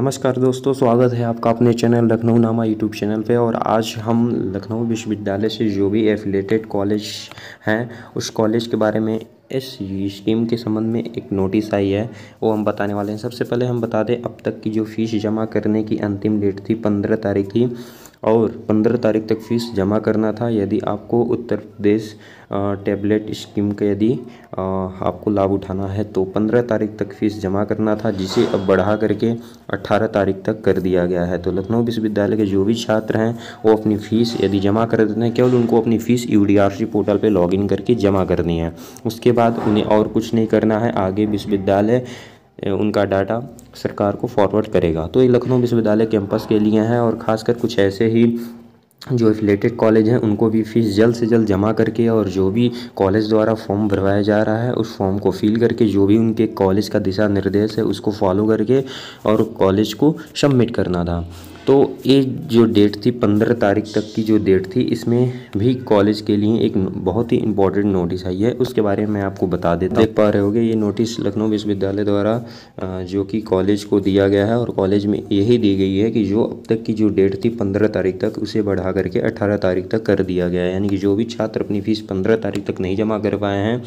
नमस्कार दोस्तों स्वागत है आपका अपने चैनल लखनऊ नामा यूट्यूब चैनल पे और आज हम लखनऊ विश्वविद्यालय से जो भी एफिलेटेड कॉलेज हैं उस कॉलेज के बारे में इस स्कीम के संबंध में एक नोटिस आई है वो हम बताने वाले हैं सबसे पहले हम बता दें अब तक की जो फ़ीस जमा करने की अंतिम डेट थी पंद्रह तारीख की और पंद्रह तारीख तक फ़ीस जमा करना था यदि आपको उत्तर प्रदेश टैबलेट स्कीम का यदि आपको लाभ उठाना है तो पंद्रह तारीख तक फ़ीस जमा करना था जिसे अब बढ़ा करके 18 तारीख तक कर दिया गया है तो लखनऊ विश्वविद्यालय के जो भी छात्र हैं वो अपनी फ़ीस यदि जमा कर देते हैं केवल उनको अपनी फ़ीस यू पोर्टल पर लॉगिन करके जमा करनी है उसके बाद उन्हें और कुछ नहीं करना है आगे विश्वविद्यालय उनका डाटा सरकार को फॉरवर्ड करेगा तो ये लखनऊ विश्वविद्यालय कैंपस के लिए हैं और ख़ासकर कुछ ऐसे ही जो एफिलेटेड कॉलेज हैं उनको भी फ़ीस जल्द से जल्द जमा करके और जो भी कॉलेज द्वारा फॉर्म भरवाया जा रहा है उस फॉर्म को फिल करके जो भी उनके कॉलेज का दिशा निर्देश है उसको फॉलो करके और कॉलेज को सबमिट करना था तो ये जो डेट थी पंद्रह तारीख तक की जो डेट थी इसमें भी कॉलेज के लिए एक बहुत ही इंपॉर्टेंट नोटिस आई है उसके बारे में मैं आपको बता देता देख पा रहे होगे ये नोटिस लखनऊ विश्वविद्यालय द्वारा जो कि कॉलेज को दिया गया है और कॉलेज में यही दी गई है कि जो अब तक की जो डेट थी पंद्रह तारीख तक उसे बढ़ा करके अठारह तारीख तक कर दिया गया है यानी कि जो भी छात्र अपनी फ़ीस पंद्रह तारीख तक नहीं जमा कर पाए हैं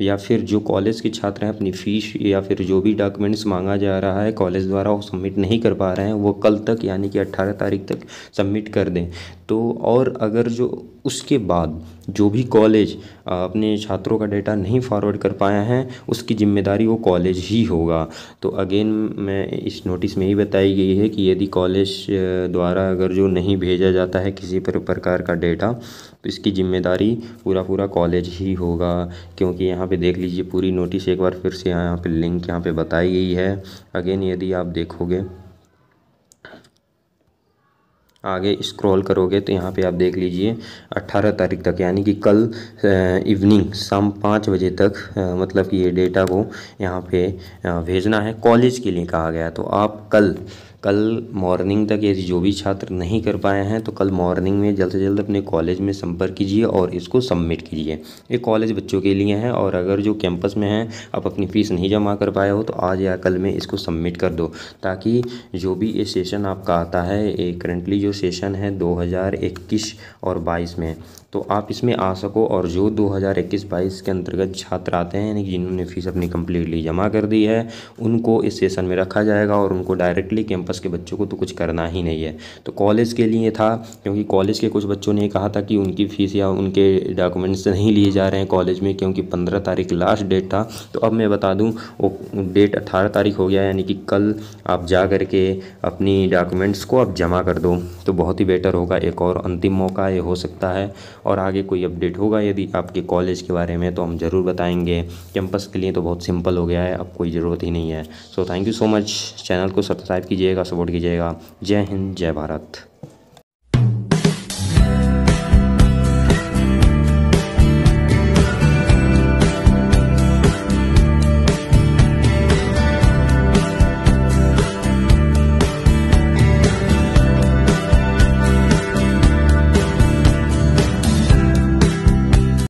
या फिर जो कॉलेज के छात्र हैं अपनी फ़ीस या फिर जो भी डॉक्यूमेंट्स मांगा जा रहा है कॉलेज द्वारा वो सबमिट नहीं कर पा रहे हैं वो कल तक यानी कि अट्ठारह तारीख तक सबमिट कर दें तो और अगर जो उसके बाद जो भी कॉलेज अपने छात्रों का डेटा नहीं फॉरवर्ड कर पाया है उसकी ज़िम्मेदारी वो कॉलेज ही होगा तो अगेन मैं इस नोटिस में ही बताई गई है कि यदि कॉलेज द्वारा अगर जो नहीं भेजा जाता है किसी पर प्रकार का डेटा तो इसकी ज़िम्मेदारी पूरा पूरा कॉलेज ही होगा क्योंकि यहाँ पे देख लीजिए पूरी नोटिस एक बार फिर से यहाँ पे लिंक यहाँ पे बताई गई है अगेन यदि आप देखोगे आगे स्क्रॉल करोगे तो यहाँ पे आप देख लीजिए 18 तारीख तक यानी कि कल इवनिंग शाम पाँच बजे तक मतलब कि ये डेटा को यहाँ पे भेजना है कॉलेज के लिए कहा गया तो आप कल कल मॉर्निंग तक यदि जो भी छात्र नहीं कर पाए हैं तो कल मॉर्निंग में जल्द से जल्द अपने कॉलेज में संपर्क कीजिए और इसको सबमिट कीजिए ये कॉलेज बच्चों के लिए हैं और अगर जो कैंपस में हैं आप अपनी फ़ीस नहीं जमा कर पाए हो तो आज या कल में इसको सबमिट कर दो ताकि जो भी ये सेशन आपका आता है ये करंटली जो सेशन है दो और बाईस में तो आप इसमें आ सको और जो 2021-22 के अंतर्गत छात्र आते हैं यानी कि जिन्होंने फ़ीस अपनी कम्प्लीटली जमा कर दी है उनको इस सेशन में रखा जाएगा और उनको डायरेक्टली कैंपस के बच्चों को तो कुछ करना ही नहीं है तो कॉलेज के लिए था क्योंकि कॉलेज के कुछ बच्चों ने कहा था कि उनकी फ़ीस या उनके डॉक्यूमेंट्स नहीं लिए जा रहे हैं कॉलेज में क्योंकि पंद्रह तारीख लास्ट डेट था तो अब मैं बता दूँ वो डेट अट्ठारह तारीख हो गया यानी कि कल आप जा कर के अपनी डॉक्यूमेंट्स को आप जमा कर दो तो बहुत ही बेटर होगा एक और अंतिम मौका ये हो सकता है और आगे कोई अपडेट होगा यदि आपके कॉलेज के बारे में तो हम ज़रूर बताएंगे कैंपस के लिए तो बहुत सिंपल हो गया है अब कोई ज़रूरत ही नहीं है so thank you so much channel को सब्सक्राइब कीजिएगा सपोर्ट कीजिएगा जय हिंद जय भारत